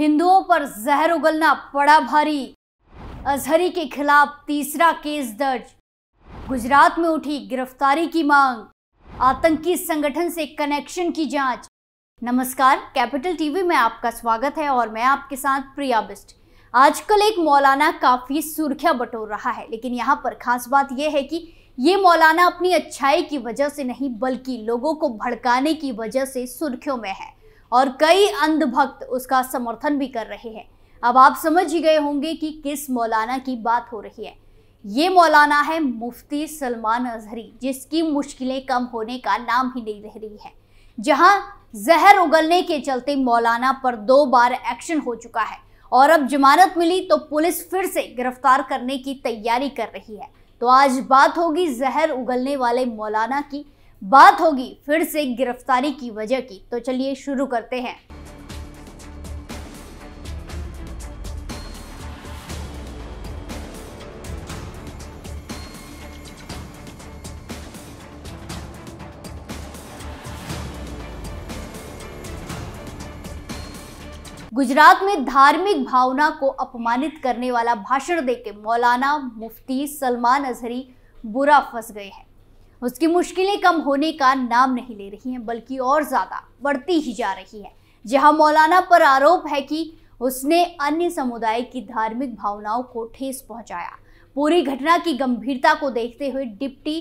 हिंदुओं पर जहर उगलना पड़ा भारी अजहरी के खिलाफ तीसरा केस दर्ज गुजरात में उठी गिरफ्तारी की मांग आतंकी संगठन से कनेक्शन की जांच नमस्कार कैपिटल टीवी में आपका स्वागत है और मैं आपके साथ प्रिया बिस्ट आजकल एक मौलाना काफ़ी सुर्खियां बटोर रहा है लेकिन यहाँ पर खास बात यह है कि ये मौलाना अपनी अच्छाई की वजह से नहीं बल्कि लोगों को भड़काने की वजह से सुर्खियों में है और कई अंधभक्त उसका समर्थन भी कर रहे हैं अब आप समझ ही गए होंगे कि किस मौलाना की बात हो रही है ये मौलाना है मुफ्ती सलमान अजहरी जिसकी मुश्किलें कम होने का नाम ही नहीं रह रही है जहां जहर उगलने के चलते मौलाना पर दो बार एक्शन हो चुका है और अब जमानत मिली तो पुलिस फिर से गिरफ्तार करने की तैयारी कर रही है तो आज बात होगी जहर उगलने वाले मौलाना की बात होगी फिर से गिरफ्तारी की वजह की तो चलिए शुरू करते हैं गुजरात में धार्मिक भावना को अपमानित करने वाला भाषण देके मौलाना मुफ्ती सलमान अजहरी बुरा फंस गए हैं उसकी मुश्किलें कम होने का नाम नहीं ले रही हैं बल्कि और ज़्यादा बढ़ती ही जा रही है जहां मौलाना पर आरोप है कि उसने अन्य समुदाय की धार्मिक भावनाओं को ठेस पहुंचाया पूरी घटना की गंभीरता को देखते हुए डिप्टी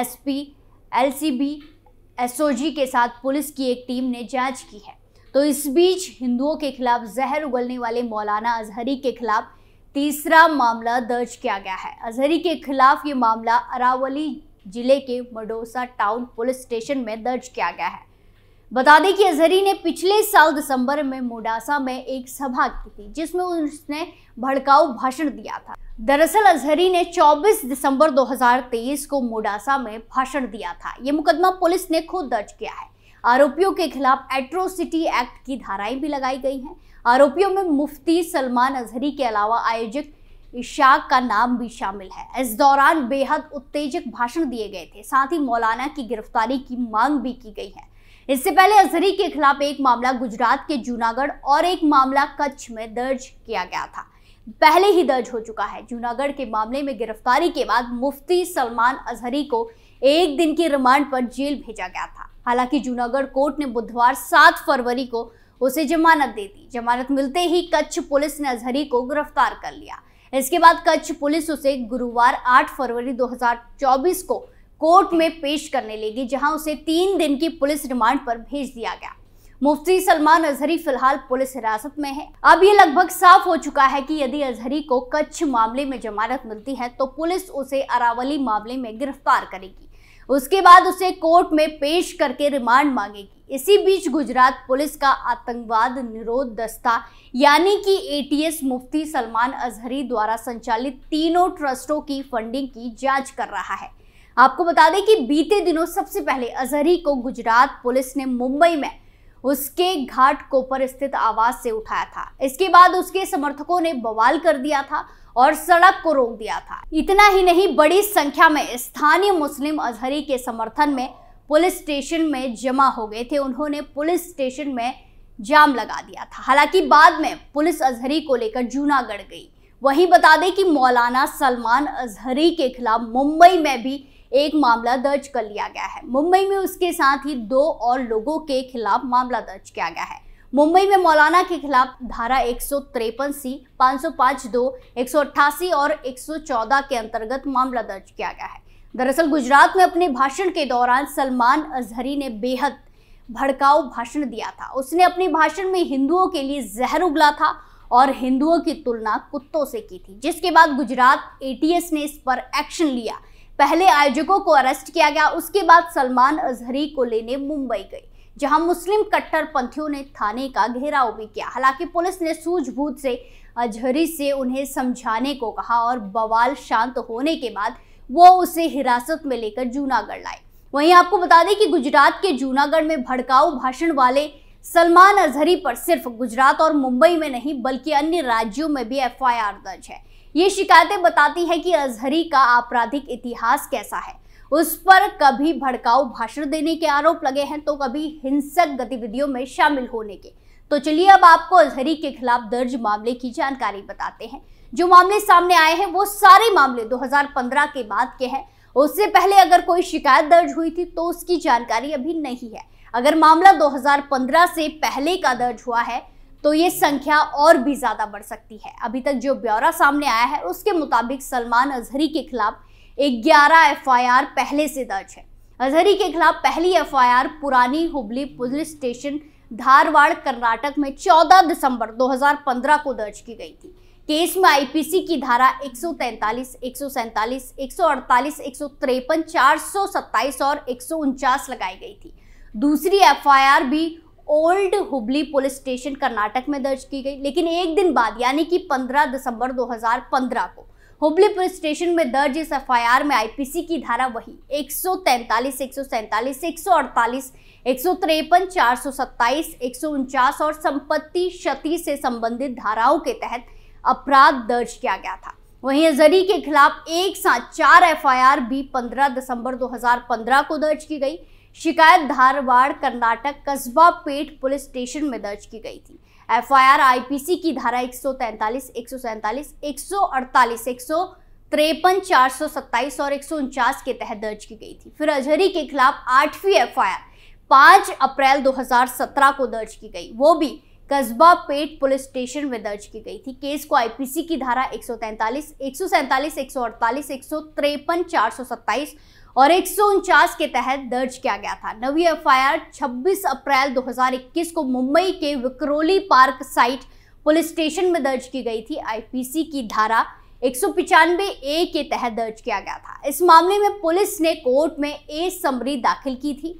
एसपी एलसीबी एसओजी के साथ पुलिस की एक टीम ने जांच की है तो इस बीच हिंदुओं के खिलाफ जहर उगलने वाले मौलाना अजहरी के खिलाफ तीसरा मामला दर्ज किया गया है अजहरी के खिलाफ ये मामला अरावली जिले के मडोसा टाउन पुलिस स्टेशन में दर्ज किया गया है बता दें कि अजहरी ने पिछले साल दिसंबर में मोडासा में एक सभा की थी जिसमें उसने भड़काऊ भाषण दिया था दरअसल अजहरी ने 24 दिसंबर 2023 को मोडासा में भाषण दिया था ये मुकदमा पुलिस ने खुद दर्ज किया है आरोपियों के खिलाफ एट्रोसिटी एक्ट की धाराएं भी लगाई गई हैं आरोपियों में मुफ्ती सलमान अजहरी के अलावा आयोजित इशाक का नाम भी शामिल है इस दौरान बेहद उत्तेजक भाषण दिए गए थे साथ ही मौलाना की गिरफ्तारी की मांग भी की गई है इससे पहले अजहरी के खिलाफ एक मामला गुजरात के जूनागढ़ और एक मामला कच्छ में दर्ज किया गया था पहले ही दर्ज हो चुका है जूनागढ़ के मामले में गिरफ्तारी के बाद मुफ्ती सलमान अजहरी को एक दिन की रिमांड पर जेल भेजा गया था हालांकि जूनागढ़ कोर्ट ने बुधवार सात फरवरी को उसे जमानत दे दी जमानत मिलते ही कच्छ पुलिस ने अजहरी को गिरफ्तार कर लिया इसके बाद कच्छ पुलिस उसे गुरुवार 8 फरवरी 2024 को कोर्ट में पेश करने लेगी जहां उसे तीन दिन की पुलिस रिमांड पर भेज दिया गया मुफ्ती सलमान अजहरी फिलहाल पुलिस हिरासत में है अब ये लगभग साफ हो चुका है कि यदि अजहरी को कच्छ मामले में जमानत मिलती है तो पुलिस उसे अरावली मामले में गिरफ्तार करेगी उसके बाद उसे कोर्ट में पेश करके रिमांड मांगेगी इसी बीच गुजरात पुलिस का आतंकवाद निरोध दस्ता यानी कि एटीएस मुफ्ती सलमान अजहरी द्वारा संचालित तीनों ट्रस्टों की फंडिंग की जांच कर रहा है आपको बता दें कि बीते दिनों सबसे पहले अजहरी को गुजरात पुलिस ने मुंबई में उसके घाट कोपर स्थित आवास से उठाया था इसके बाद उसके समर्थकों ने बवाल कर दिया था और सड़क को रोक दिया था इतना ही नहीं बड़ी संख्या में स्थानीय मुस्लिम अजहरी के समर्थन में पुलिस स्टेशन में जमा हो गए थे उन्होंने पुलिस स्टेशन में जाम लगा दिया था हालांकि बाद में पुलिस अजहरी को लेकर जूनागढ़ गई वहीं बता दें कि मौलाना सलमान अजहरी के खिलाफ मुंबई में भी एक मामला दर्ज कर लिया गया है मुंबई में उसके साथ ही दो और लोगों के खिलाफ मामला दर्ज किया गया है मुंबई में मौलाना के खिलाफ धारा एक सी पाँच पाँच दो अट्ठासी और चौदह के अंतर्गत मामला दर्ज किया गया है दरअसल गुजरात में अपने भाषण के दौरान सलमान अजहरी ने बेहद भड़काऊ भाषण दिया था उसने अपने भाषण में हिंदुओं के लिए जहर उगला था और हिंदुओं की तुलना कुत्तों से की थी जिसके बाद गुजरात एटीएस ने इस पर एक्शन लिया पहले आयोजकों को अरेस्ट किया गया उसके बाद सलमान अजहरी को लेने मुंबई गई जहां मुस्लिम कट्टरपंथियों ने थाने का घेराव भी किया हालांकि पुलिस ने सूझबूझ से अजहरी से उन्हें समझाने को कहा और बवाल शांत होने के बाद वो उसे हिरासत में लेकर जूनागढ़ लाए वहीं आपको बता दें कि गुजरात के जूनागढ़ में भड़काऊ भाषण वाले सलमान अजहरी पर सिर्फ गुजरात और मुंबई में नहीं बल्कि अन्य राज्यों में भी एफआईआर दर्ज है ये शिकायतें बताती है कि अजहरी का आपराधिक इतिहास कैसा है उस पर कभी भड़काऊ भाषण देने के आरोप लगे हैं तो कभी हिंसक गतिविधियों में शामिल होने के तो चलिए अब आपको अजहरी के खिलाफ दर्ज मामले की जानकारी बताते हैं जो मामले सामने आए हैं वो सारे मामले 2015 के बाद के हैं उससे पहले अगर कोई शिकायत दर्ज हुई थी तो उसकी जानकारी अभी नहीं है अगर मामला 2015 से पहले का दर्ज हुआ है तो ये संख्या और भी ज़्यादा बढ़ सकती है अभी तक जो ब्यौरा सामने आया है उसके मुताबिक सलमान अजहरी के खिलाफ ग्यारह एफ पहले से दर्ज है अजहरी के खिलाफ पहली एफ पुरानी हुबली पुलिस स्टेशन धारवाड़ कर्नाटक में 14 दिसंबर 2015 को दर्ज की गई थी केस में आईपीसी की धारा 143, 147, 148, 153, 427 और एक लगाई गई थी दूसरी एफआईआर भी old Hubli police station Karnataka में दर्ज की गई लेकिन एक दिन बाद यानी कि 15 दिसंबर 2015 को हुबली पुलिस स्टेशन में दर्ज इस एफआईआर में आईपीसी की धारा वही 143, 147, 148, 153, 427, 149 और संपत्ति क्षति से संबंधित धाराओं के तहत अपराध दर्ज किया गया था वहीं जरी के खिलाफ एक साथ चार एफआईआर भी 15 दिसंबर 2015 को दर्ज की गई शिकायत धारवाड़ कर्नाटक कस्बा पेट पुलिस स्टेशन में दर्ज की गई थी एफआईआर आईपीसी की धारा 143, सौ 148, 100 तिरपन चार सौ सत्ताईस और एक सौ उनचास के तहत दर्ज की गई थी फिर अजहरी के खिलाफ आठवीं एफ आई आर पाँच अप्रैल 2017 को दर्ज की गई वो भी कस्बा पेट पुलिस स्टेशन में दर्ज की गई थी केस को आईपीसी की धारा 143, 147, चार सौ सत्ताईस और एक के तहत दर्ज किया गया था नवी एफआईआर 26 अप्रैल 2021 को मुंबई के Vikhroli Park Site police station में दर्ज की गई थी आईपीसी की धारा एक ए के तहत दर्ज किया गया था इस मामले में पुलिस ने कोर्ट में ए समरी दाखिल की थी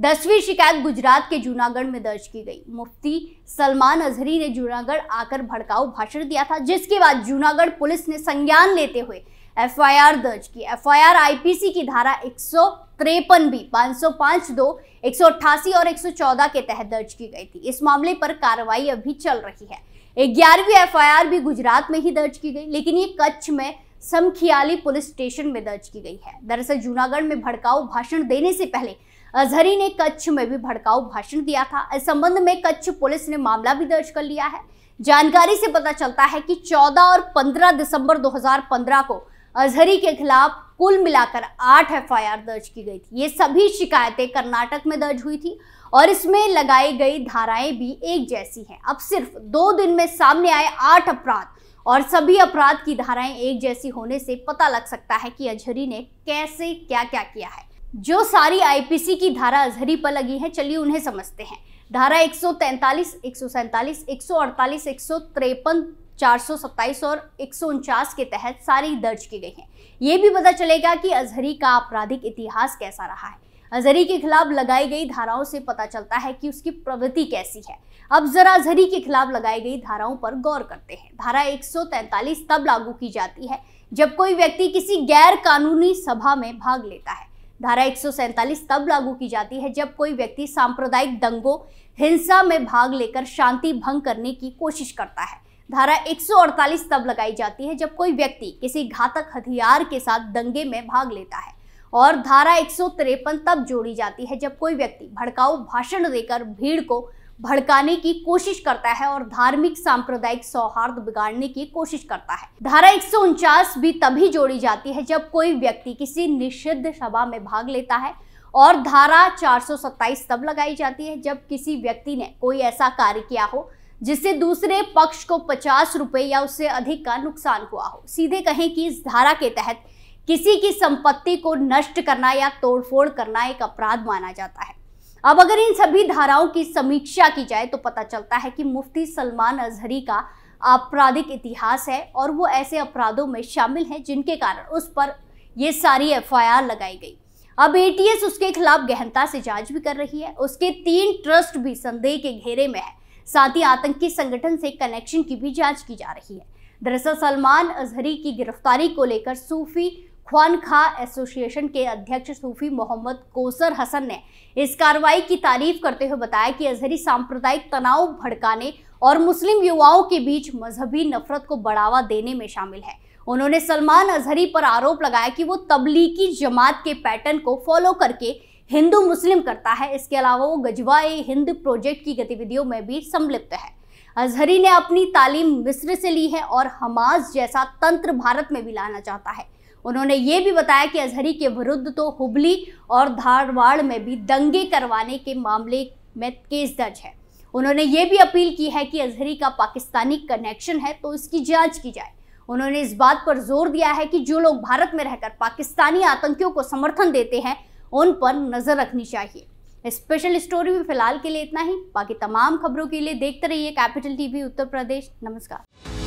दसवीं शिकायत गुजरात के जूनागढ़ में दर्ज की गई मुफ्ती सलमान अजहरी ने जूनागढ़ आकर भड़काऊ भाषण दिया था जिसके बाद जूनागढ़ पुलिस ने संज्ञान लेते हुए एफआईआर दर्ज की एफआईआर आईपीसी की धारा एक सौ तिरपन पाँच सौ पाँच दो एक सौ अट्ठासी और एक सौ चौदह के तहत दर्ज की गई थी इस मामले पर कार्रवाई अभी चल रही है ग्यारहवीं आर भी गुजरात में ही दर्ज की गई लेकिन ये कच्छ में समखियाली पुलिस स्टेशन में दर्ज की गई है दरअसल जूनागढ़ में भड़काऊ भाषण देने से पहले अजहरी ने कच्छ में भी भड़काऊ भाषण दिया था इस संबंध में कच्छ पुलिस ने मामला भी दर्ज कर लिया है जानकारी से पता चलता है कि 14 और 15 दिसंबर 2015 को अजहरी के खिलाफ कुल मिलाकर आठ एफआईआर दर्ज की गई थी ये सभी शिकायतें कर्नाटक में दर्ज हुई थी और इसमें लगाई गई धाराएं भी एक जैसी हैं अब सिर्फ दो दिन में सामने आए आठ अपराध और सभी अपराध की धाराएं एक जैसी होने से पता लग सकता है कि अजहरी ने कैसे क्या क्या किया है जो सारी आईपीसी की धारा अजहरी पर लगी है चलिए उन्हें समझते हैं धारा 143, 147, 148, 153, 427 और एक के तहत सारी दर्ज की गई हैं ये भी पता चलेगा कि अजहरी का आपराधिक इतिहास कैसा रहा है अजहरी के खिलाफ लगाई गई धाराओं से पता चलता है कि उसकी प्रवृत्ति कैसी है अब जरा अजहरी के खिलाफ लगाई गई धाराओं पर गौर करते हैं धारा 143 तब लागू की जाती है जब कोई व्यक्ति किसी गैर कानूनी सभा में भाग लेता है धारा एक तब लागू की जाती है जब कोई व्यक्ति सांप्रदायिक दंगों हिंसा में भाग लेकर शांति भंग करने की कोशिश करता है धारा 148 तब लगाई जाती है जब कोई व्यक्ति किसी घातक हथियार के साथ दंगे में भाग लेता है और धारा एक तब जोड़ी जाती है जब कोई व्यक्ति भड़काऊ भाषण देकर भीड़ को भड़काने की कोशिश करता है और धार्मिक सांप्रदायिक सौहार्द बिगाड़ने की कोशिश करता है धारा एक भी तभी जोड़ी जाती है जब कोई व्यक्ति किसी निषिद्ध सभा में भाग लेता है और धारा 427 तब लगाई जाती है जब किसी व्यक्ति ने कोई ऐसा कार्य किया हो जिससे दूसरे पक्ष को पचास रुपये या उससे अधिक का नुकसान हुआ हो सीधे कहें कि इस धारा के तहत किसी की संपत्ति को नष्ट करना या तोड़फोड़ करना एक अपराध माना जाता है अब अगर इन सभी धाराओं की समीक्षा की जाए तो पता चलता है कि मुफ्ती सलमान अजहरी का आपराधिक इतिहास है और वो ऐसे अपराधों में शामिल हैं जिनके कारण उस पर ये सारी एफआईआर लगाई गई अब एटीएस उसके खिलाफ गहनता से जांच भी कर रही है उसके तीन ट्रस्ट भी संदेह के घेरे में है साथ ही आतंकी संगठन से कनेक्शन की भी जांच की जा रही है दरअसल सलमान अजहरी की गिरफ्तारी को लेकर सूफी ख्वान खा एसोसिएशन के अध्यक्ष सूफी मोहम्मद कोसर हसन ने इस कार्रवाई की तारीफ करते हुए बताया कि अजहरी सांप्रदायिक तनाव भड़काने और मुस्लिम युवाओं के बीच मजहबी नफरत को बढ़ावा देने में शामिल है उन्होंने सलमान अजहरी पर आरोप लगाया कि वो तबलीगी जमात के पैटर्न को फॉलो करके हिंदू मुस्लिम करता है इसके अलावा वो गजवा हिंद प्रोजेक्ट की गतिविधियों में भी संलिप्त है अजहरी ने अपनी तालीम मिस्र से ली है और हमास जैसा तंत्र भारत में भी लाना चाहता है उन्होंने ये भी बताया कि अजहरी के विरुद्ध तो हुबली और धारवाड़ में भी दंगे करवाने के मामले में केस दर्ज है उन्होंने ये भी अपील की है कि अजहरी का पाकिस्तानी कनेक्शन है तो इसकी जांच की जाए उन्होंने इस बात पर जोर दिया है कि जो लोग भारत में रहकर पाकिस्तानी आतंकियों को समर्थन देते हैं उन पर नजर रखनी चाहिए स्पेशल स्टोरी में फिलहाल के लिए इतना ही बाकी तमाम खबरों के लिए देखते रहिए कैपिटल टीवी उत्तर प्रदेश नमस्कार